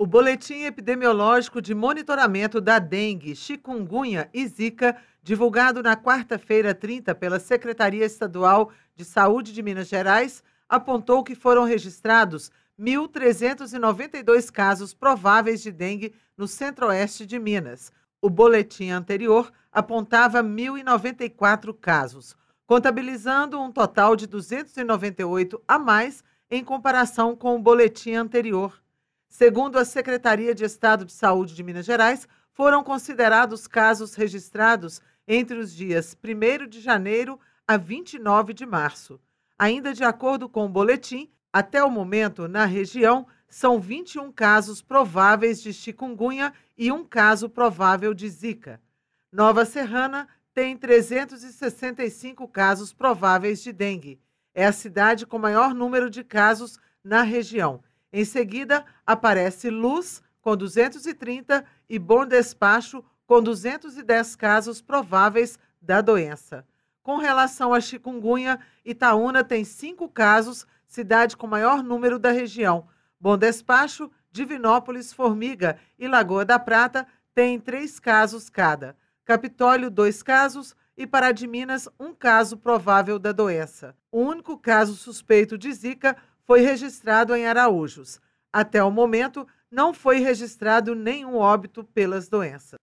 O boletim epidemiológico de monitoramento da dengue, chikungunya e zika, divulgado na quarta-feira 30 pela Secretaria Estadual de Saúde de Minas Gerais, apontou que foram registrados 1.392 casos prováveis de dengue no centro-oeste de Minas. O boletim anterior apontava 1.094 casos, contabilizando um total de 298 a mais em comparação com o boletim anterior. Segundo a Secretaria de Estado de Saúde de Minas Gerais, foram considerados casos registrados entre os dias 1 de janeiro a 29 de março. Ainda de acordo com o boletim, até o momento, na região, são 21 casos prováveis de chikungunya e um caso provável de zika. Nova Serrana tem 365 casos prováveis de dengue. É a cidade com maior número de casos na região, em seguida, aparece Luz, com 230, e Bom Despacho, com 210 casos prováveis da doença. Com relação a chikungunya, Itaúna tem cinco casos, cidade com maior número da região. Bom Despacho, Divinópolis, Formiga e Lagoa da Prata têm três casos cada. Capitólio, dois casos e Pará de Minas, um caso provável da doença. O único caso suspeito de Zika foi registrado em Araújos. Até o momento, não foi registrado nenhum óbito pelas doenças.